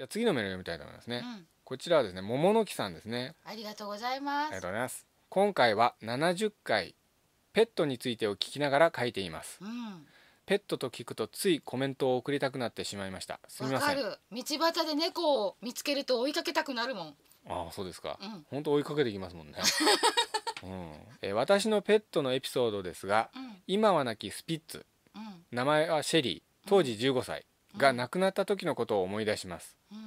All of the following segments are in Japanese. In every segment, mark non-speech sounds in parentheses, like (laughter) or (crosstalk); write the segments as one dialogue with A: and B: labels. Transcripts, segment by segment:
A: じゃ次のメール読みたいと思いますね、うん、こちらはですね桃の木さんですね
B: ありがとうございますあり
A: がとうございます今回は70回ペットについてを聞きながら書いています、うん、ペットと聞くとついコメントを送りたくなってしまいましたすみません
B: 道端で猫を見つけると追いかけたくなるもん
A: ああそうですか、うん、本当追いかけてきますもんね (laughs) うん、え私のペットのエピソードですが、うん、今は亡きスピッツ、うん、名前はシェリー当時15歳、が亡くなった時のことを思い出します、うん、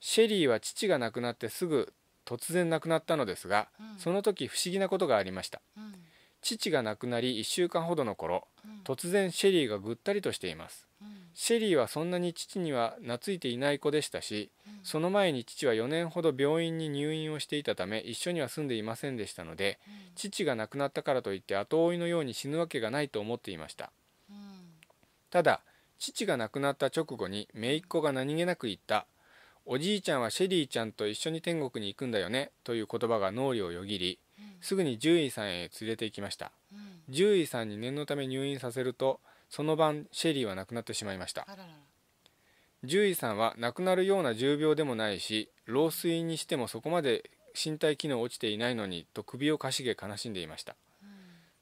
A: シェリーは父が亡くなってすぐ突然亡くなったのですが、うん、その時不思議なことがありました、うん、父が亡くなり1週間ほどの頃、突然シェリーがぐったりとしています、シェリーはそんなに父には懐いていない子でしたし、その前に父は4年ほど病院に入院をしていたため一緒には住んでいませんでしたので、父が亡くなったからといって後追いのように死ぬわけがないと思っていました、ただ父が亡くなった直後に姪っ子が何気なく言ったおじいちゃんはシェリーちゃんと一緒に天国に行くんだよねという言葉が脳裏をよぎり、すぐに獣医さんへ連れて行きました、獣医さんに念のため入院させるとその晩シェリーは亡くなってしまいました獣医さんは亡くなるような重病でもないし老衰にしてもそこまで身体機能落ちていないのにと首をかしげ悲しんでいました、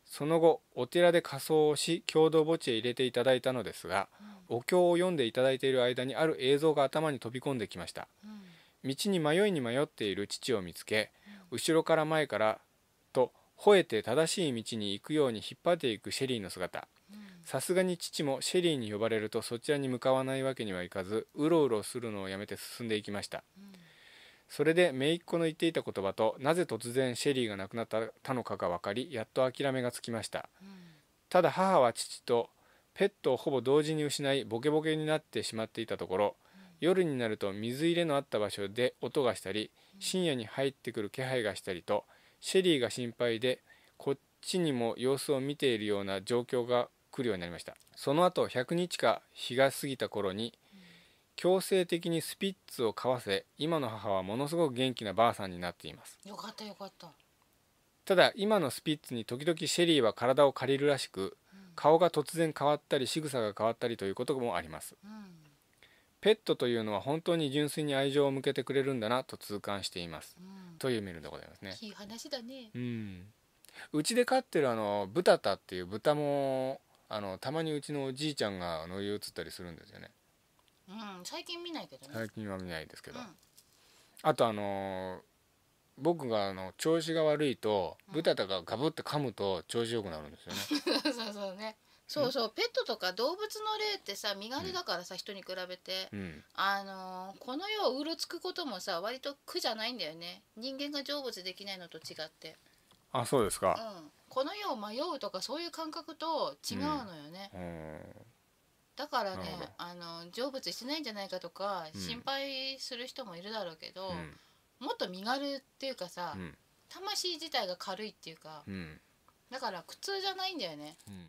A: その後お寺で仮装をし共同墓地へ入れていただいたのですが、うお経を読んでいただいている間にある映像が頭に飛び込んできました、うん、道に迷いに迷っている父を見つけ、うん、後ろから前からと吠えて正しい道に行くように引っ張っていくシェリーの姿さすがに父もシェリーに呼ばれるとそちらに向かわないわけにはいかずうろうろするのをやめて進んでいきました、うん、それで姪っ子の言っていた言葉となぜ突然シェリーが亡くなったのかが分かりやっと諦めがつきました、ただ母は父とペットをほぼ同時に失いボケボケになってしまっていたところ夜になると水入れのあった場所で音がしたり深夜に入ってくる気配がしたりとシェリーが心配でこっちにも様子を見ているような状況が来るようになりましたその後100日か日が過ぎた頃に強制的にスピッツを買わせ今の母はものすごく元気なばあさんになっています
B: よかったよかった
A: ただ今のスピッツに時々シェリーは体を借りるらしく顔が突然変わったり仕草が変わったりということもあります、うん、ペットというのは本当に純粋に愛情を向けてくれるんだなと痛感しています、うん、というメールでございますねい
B: い話だね
A: うんうちで飼ってるあのブタタっていう豚もあのたまにうちのおじいちゃんが乗り移ったりするんですよね
B: うん最近見ないけどね
A: 最近は見ないですけど、うん、あとあのー僕があの調子が悪いと豚とかがガブって噛むと調子よくなるんですよね。
B: (laughs) そうそうねそうそうペットとか動物の霊ってさ身軽だからさ、人に比べて、うん、あのー、この世をうろつくこともさ割と苦じゃないんだよね人間が成仏できないのと違って
A: あそうですか、
B: うん、この世を迷うとかそういう感覚と違うのよね、う
A: ん、
B: だからねあの成仏してないんじゃないかとか心配する人もいるだろうけど、もっと身軽っていうかさ、うん魂自体が軽いっていうか、うんだから苦痛じゃないんだよねうん